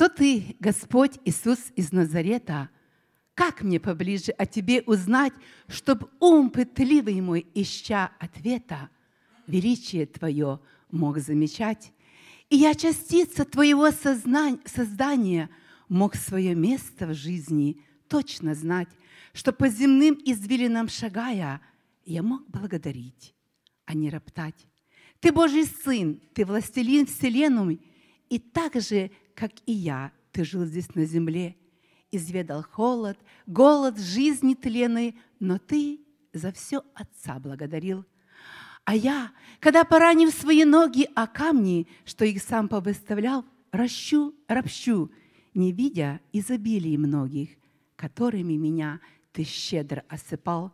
кто ты, Господь Иисус из Назарета? Как мне поближе о тебе узнать, чтоб ум пытливый мой, ища ответа, величие твое мог замечать? И я частица твоего сознания, создания мог свое место в жизни точно знать, что по земным извилинам шагая, я мог благодарить, а не роптать. Ты Божий Сын, Ты властелин Вселенной, и также как и я, ты жил здесь на земле, изведал холод, голод, жизни тлены, но ты за все Отца благодарил. А я, когда поранив свои ноги о камни, что их сам повыставлял, ращу, ропщу, не видя изобилий многих, которыми меня ты щедро осыпал.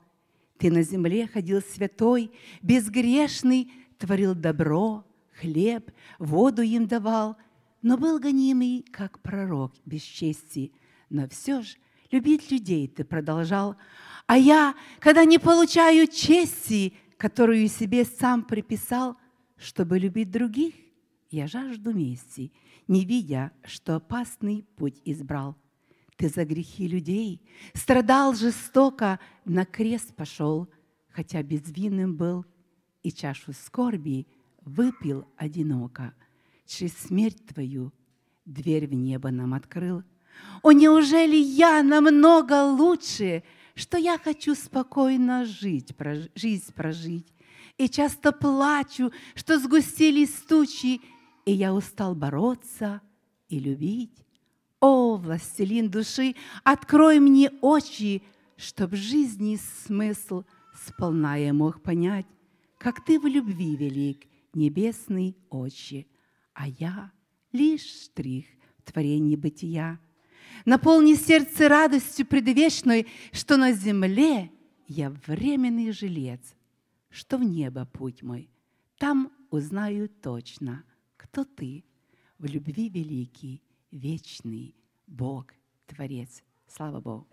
Ты на земле ходил святой, безгрешный, творил добро, хлеб, воду им давал, но был гонимый, как пророк, без чести. Но все же любить людей ты продолжал. А я, когда не получаю чести, которую себе сам приписал, чтобы любить других, я жажду мести, не видя, что опасный путь избрал. Ты за грехи людей страдал жестоко, на крест пошел, хотя безвинным был, и чашу скорби выпил одиноко – через смерть Твою дверь в небо нам открыл. О, неужели я намного лучше, что я хочу спокойно жить, прожить, жизнь прожить? И часто плачу, что сгустились тучи, и я устал бороться и любить. О, властелин души, открой мне очи, чтоб жизни смысл сполна я мог понять, как ты в любви велик, небесный Очи а я лишь штрих в творении бытия. Наполни сердце радостью предвечной, что на земле я временный жилец, что в небо путь мой. Там узнаю точно, кто ты, в любви великий, вечный Бог, Творец. Слава Богу!